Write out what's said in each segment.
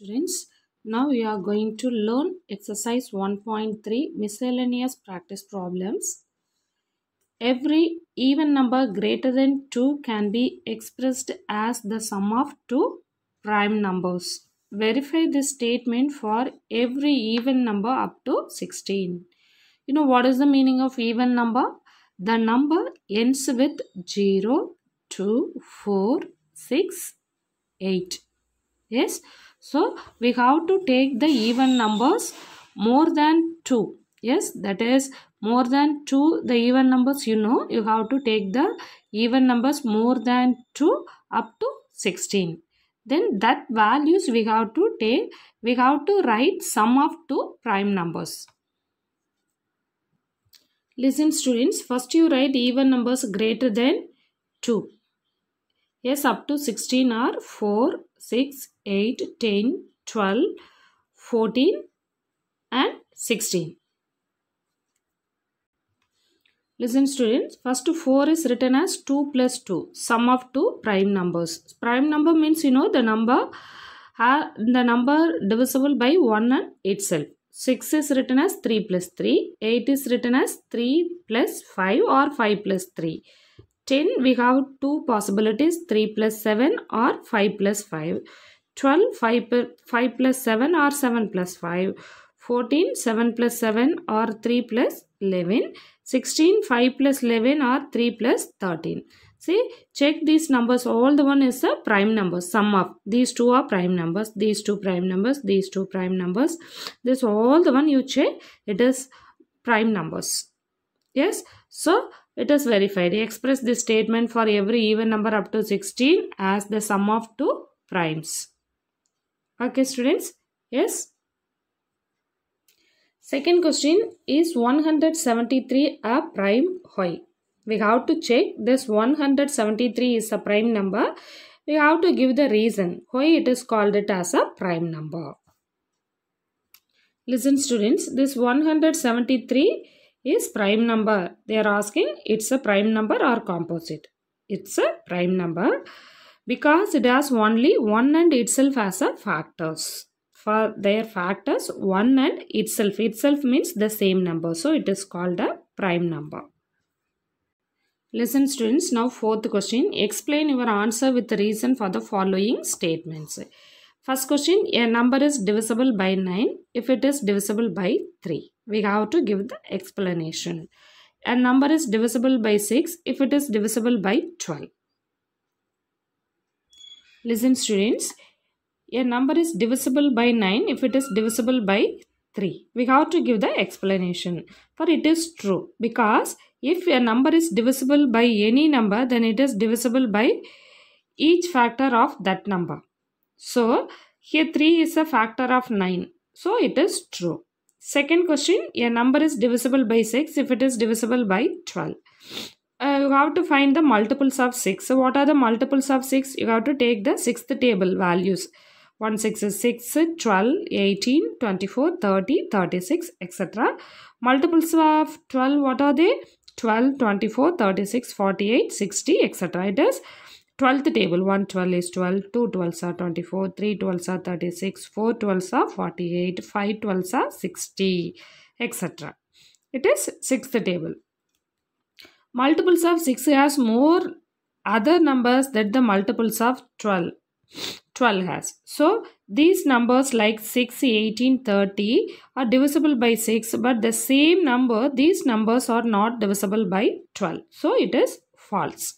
Students, now we are going to learn exercise 1.3 miscellaneous practice problems. Every even number greater than 2 can be expressed as the sum of two prime numbers. Verify this statement for every even number up to 16. You know what is the meaning of even number? The number ends with 0, 2, 4, 6, 8. Yes. So, we have to take the even numbers more than 2. Yes, that is more than 2. The even numbers you know, you have to take the even numbers more than 2 up to 16. Then that values we have to take, we have to write sum of two prime numbers. Listen students, first you write even numbers greater than 2. Yes, up to 16 are 4, 6, 8, 10, 12, 14 and 16. Listen students, first 4 is written as 2 plus 2, sum of 2 prime numbers. Prime number means you know the number, uh, the number divisible by 1 and itself. 6 is written as 3 plus 3, 8 is written as 3 plus 5 or 5 plus 3. 10 we have two possibilities 3 plus 7 or 5 plus 5 12 5, 5 plus 7 or 7 plus 5 14 7 plus 7 or 3 plus 11 16 5 plus 11 or 3 plus 13 see check these numbers all the one is a prime number sum of these two are prime numbers these two prime numbers these two prime numbers this all the one you check it is prime numbers yes so it is verified. Express this statement for every even number up to 16 as the sum of two primes. Okay students, yes. Second question is 173 a prime Why? We have to check this 173 is a prime number. We have to give the reason why it is called it as a prime number. Listen students, this 173 is prime number. They are asking it's a prime number or composite. It's a prime number because it has only 1 and itself as a factors. For their factors 1 and itself. Itself means the same number. So it is called a prime number. Listen students, now fourth question. Explain your answer with the reason for the following statements. First question, a number is divisible by 9 if it is divisible by 3. We have to give the explanation. A number is divisible by 6 if it is divisible by 12. Listen students, a number is divisible by 9 if it is divisible by 3. We have to give the explanation for it is true because if a number is divisible by any number then it is divisible by each factor of that number. So here 3 is a factor of 9. So it is true. Second question, a number is divisible by 6 if it is divisible by 12. Uh, you have to find the multiples of 6. So what are the multiples of 6? You have to take the sixth table values. 1, 6 is 6, 12, 18, 24, 30, 36, etc. Multiples of 12, what are they? 12, 24, 36, 48, 60, etc. It is 12th table 1 12 is 12 2 12 are 24 3 12 are 36 4 12 are 48 5 12 are 60 etc it is sixth table multiples of 6 has more other numbers that the multiples of 12 12 has so these numbers like 6 18 30 are divisible by 6 but the same number these numbers are not divisible by 12 so it is false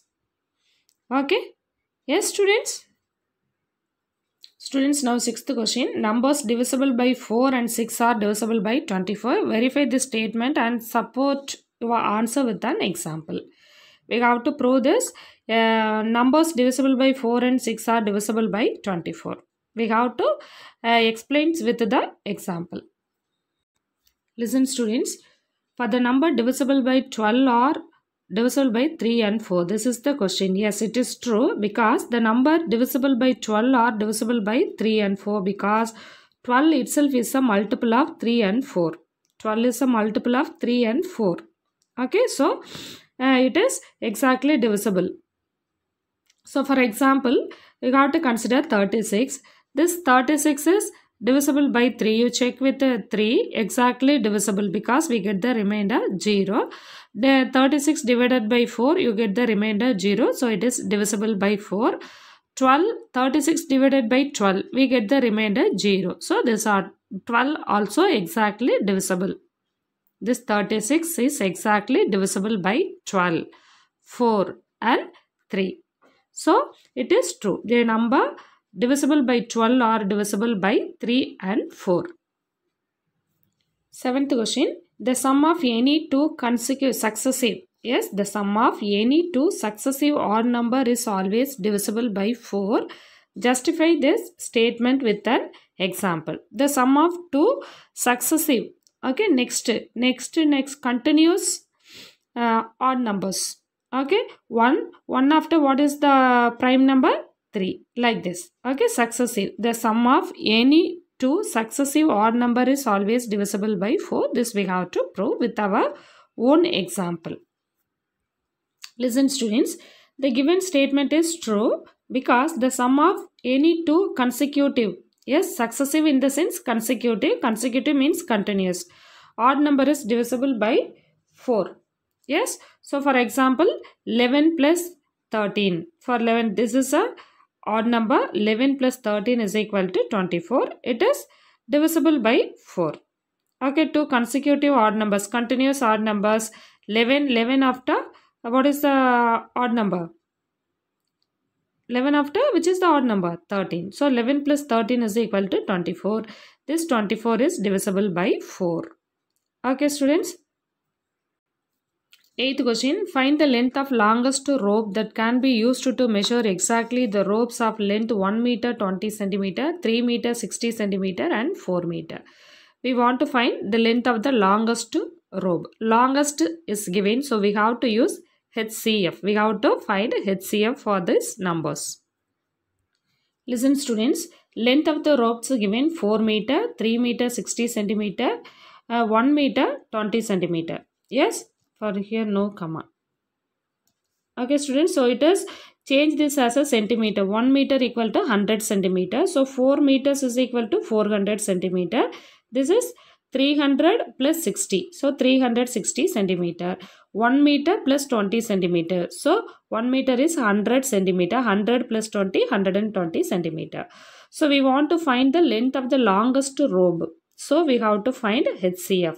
okay yes students Students, now sixth question. Numbers divisible by 4 and 6 are divisible by 24. Verify this statement and support your answer with an example. We have to prove this. Uh, numbers divisible by 4 and 6 are divisible by 24. We have to uh, explain with the example. Listen students. For the number divisible by 12 or divisible by 3 and 4? This is the question. Yes, it is true because the number divisible by 12 are divisible by 3 and 4 because 12 itself is a multiple of 3 and 4. 12 is a multiple of 3 and 4. Okay, so uh, it is exactly divisible. So for example, we got to consider 36. This 36 is divisible by 3 you check with uh, 3 exactly divisible because we get the remainder 0 the 36 divided by 4 you get the remainder 0 so it is divisible by 4 12 36 divided by 12 we get the remainder 0 so this are 12 also exactly divisible this 36 is exactly divisible by 12 4 and 3 so it is true the number divisible by 12 or divisible by 3 and 4. Seventh question. The sum of any two consecutive successive. Yes, the sum of any two successive odd number is always divisible by 4. Justify this statement with an example. The sum of two successive. Okay, next, next, next, continuous uh, odd numbers. Okay, 1, 1 after what is the prime number? 3 like this okay successive the sum of any two successive odd number is always divisible by 4 this we have to prove with our own example listen students the given statement is true because the sum of any two consecutive yes successive in the sense consecutive consecutive means continuous odd number is divisible by 4 yes so for example 11 plus 13 for 11 this is a odd number 11 plus 13 is equal to 24. It is divisible by 4. Okay, two consecutive odd numbers, continuous odd numbers. 11, 11 after, uh, what is the odd number? 11 after, which is the odd number? 13. So, 11 plus 13 is equal to 24. This 24 is divisible by 4. Okay, students. Eighth question, find the length of longest rope that can be used to measure exactly the ropes of length 1 meter 20 centimeter, 3 meter 60 centimeter and 4 meter. We want to find the length of the longest rope. Longest is given so we have to use HCF. We have to find HCF for these numbers. Listen students, length of the ropes given 4 meter, 3 meter 60 centimeter, uh, 1 meter 20 centimeter. Yes, for here no comma okay students so it is change this as a centimeter 1 meter equal to 100 centimeter so 4 meters is equal to 400 centimeter this is 300 plus 60 so 360 centimeter 1 meter plus 20 centimeter so 1 meter is 100 centimeter 100 plus 20 120 centimeter so we want to find the length of the longest robe so we have to find hcf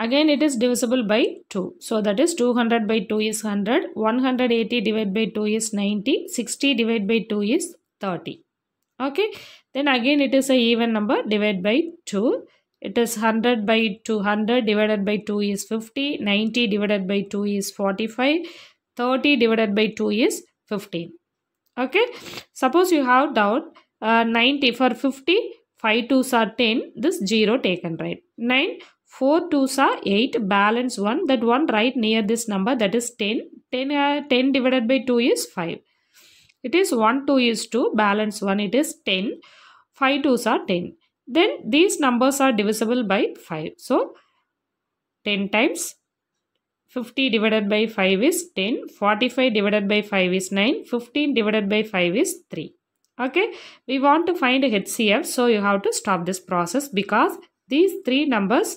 Again, it is divisible by 2. So, that is 200 by 2 is 100, 180 divided by 2 is 90, 60 divided by 2 is 30. Okay. Then again, it is a even number divided by 2. It is 100 by 200 divided by 2 is 50, 90 divided by 2 is 45, 30 divided by 2 is 15. Okay. Suppose you have doubt uh, 90 for 50, 5 to are 10, this 0 taken, right? 9 4 2s are 8 balance 1 that one right near this number that is 10 10, uh, 10 divided by 2 is 5 it is 1 2 is 2 balance 1 it is 10 5 2s are 10 then these numbers are divisible by 5 so 10 times 50 divided by 5 is 10 45 divided by 5 is 9 15 divided by 5 is 3 okay we want to find HCF so you have to stop this process because these three numbers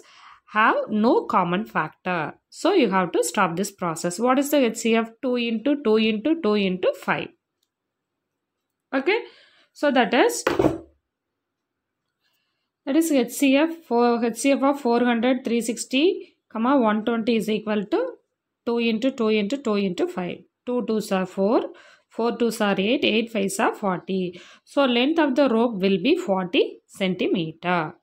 have no common factor. So you have to stop this process. What is the HCF? 2 into 2 into 2 into 5. Okay. So that is that is HCF for HCF of 400, 360, comma 120 is equal to 2 into 2 into 2 into 5. 2 2s are 4, 4 2s are 8, 8 5s are 40. So length of the rope will be 40 centimeter.